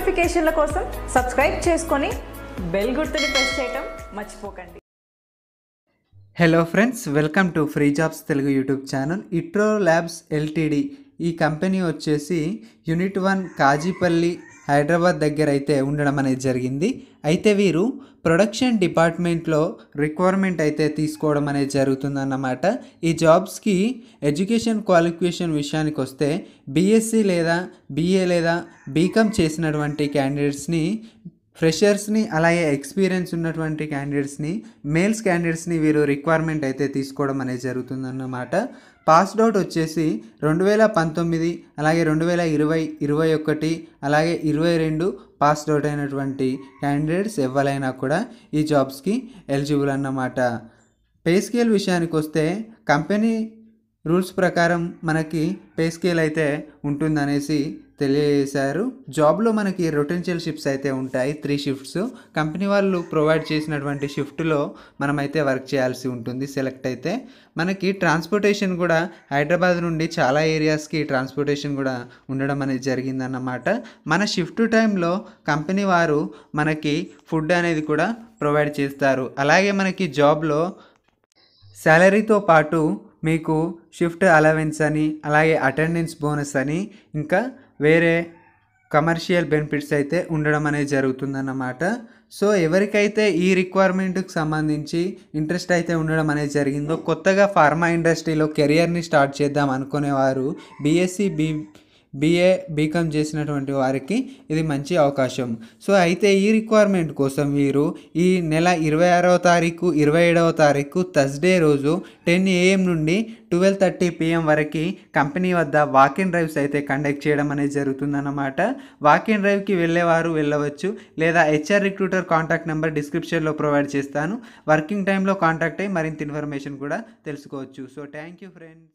నోటిఫికేషన్ల కోసం సబ్స్క్రైబ్ చేసుకొని బెల్ గుర్తుని ప్రెస్ చేయటం మర్చిపోకండి hello friends welcome to free jobs Telugu YouTube channel ఇట్రో ల్యాబ్స్ ఎల్టీడీ ఈ కంపెనీ వచ్చేసి యూనిట్ వన్ కాజీపల్లి హైదరాబాద్ దగ్గర అయితే ఉండడం అనేది జరిగింది అయితే వీరు ప్రొడక్షన్ డిపార్ట్మెంట్లో రిక్వైర్మెంట్ అయితే తీసుకోవడం అనేది జరుగుతుందన్నమాట ఈ జాబ్స్కి ఎడ్యుకేషన్ క్వాలిఫికేషన్ విషయానికి వస్తే బీఎస్సీ లేదా బీఏ లేదా బీకామ్ చేసినటువంటి క్యాండిడేట్స్ని ఫ్రెషర్స్ని అలాగే ఎక్స్పీరియన్స్ ఉన్నటువంటి క్యాండిడేట్స్ని మేల్స్ క్యాండిడేట్స్ని వీరు రిక్వైర్మెంట్ అయితే తీసుకోవడం అనేది జరుగుతుందన్నమాట పాస్డ్ అవుట్ వచ్చేసి రెండు వేల పంతొమ్మిది అలాగే రెండు వేల ఇరవై ఇరవై ఒకటి అలాగే ఇరవై రెండు పాస్డ్ అవుట్ అయినటువంటి క్యాండిడేట్స్ ఎవరైనా కూడా ఈ జాబ్స్కి ఎలిజిబుల్ అన్నమాట పే స్కేల్ విషయానికి వస్తే కంపెనీ రూల్స్ ప్రకారం మనకి పే స్కేల్ అయితే ఉంటుందనేసి తెలియజేశారు జాబ్లో మనకి రొటెన్షియల్ షిఫ్ట్స్ అయితే ఉంటాయి త్రీ షిఫ్ట్స్ కంపెనీ వాళ్ళు ప్రొవైడ్ చేసినటువంటి షిఫ్ట్లో మనమైతే వర్క్ చేయాల్సి ఉంటుంది సెలెక్ట్ అయితే మనకి ట్రాన్స్పోర్టేషన్ కూడా హైదరాబాద్ నుండి చాలా ఏరియాస్కి ట్రాన్స్పోర్టేషన్ కూడా ఉండడం అనేది జరిగిందన్నమాట మన షిఫ్ట్ టైంలో కంపెనీ వారు మనకి ఫుడ్ అనేది కూడా ప్రొవైడ్ చేస్తారు అలాగే మనకి జాబ్లో శాలరీతో పాటు మీకు షిఫ్ట్ అలవెన్స్ అని అలాగే అటెండెన్స్ బోనస్ అని ఇంకా వేరే కమర్షియల్ బెనిఫిట్స్ అయితే ఉండడం అనేది జరుగుతుందన్నమాట సో ఎవరికైతే ఈ రిక్వైర్మెంట్కి సంబంధించి ఇంట్రెస్ట్ అయితే ఉండడం అనేది జరిగిందో కొత్తగా ఫార్మా ఇండస్ట్రీలో కెరియర్ని స్టార్ట్ చేద్దాం అనుకునేవారు బీఎస్సీ బీ బీఏ బీకామ్ చేసినటువంటి వారికి ఇది మంచి అవకాశం సో అయితే ఈ రిక్వైర్మెంట్ కోసం మీరు ఈ నెల ఇరవై ఆరవ తారీఖు ఇరవై ఏడవ తారీఖు థర్స్డే రోజు టెన్ ఏఎం నుండి ట్వెల్వ్ థర్టీ పిఎం వరకు కంపెనీ వద్ద వాకిన్ డ్రైవ్స్ అయితే కండక్ట్ చేయడం అనేది జరుగుతుందన్నమాట వాకిన్ డ్రైవ్కి వెళ్ళేవారు వెళ్ళవచ్చు లేదా హెచ్ఆర్ రిక్రూటర్ కాంటాక్ట్ నెంబర్ డిస్క్రిప్షన్లో ప్రొవైడ్ చేస్తాను వర్కింగ్ టైంలో కాంటాక్ట్ అయ్యి మరింత ఇన్ఫర్మేషన్ కూడా తెలుసుకోవచ్చు సో థ్యాంక్ యూ ఫ్రెండ్స్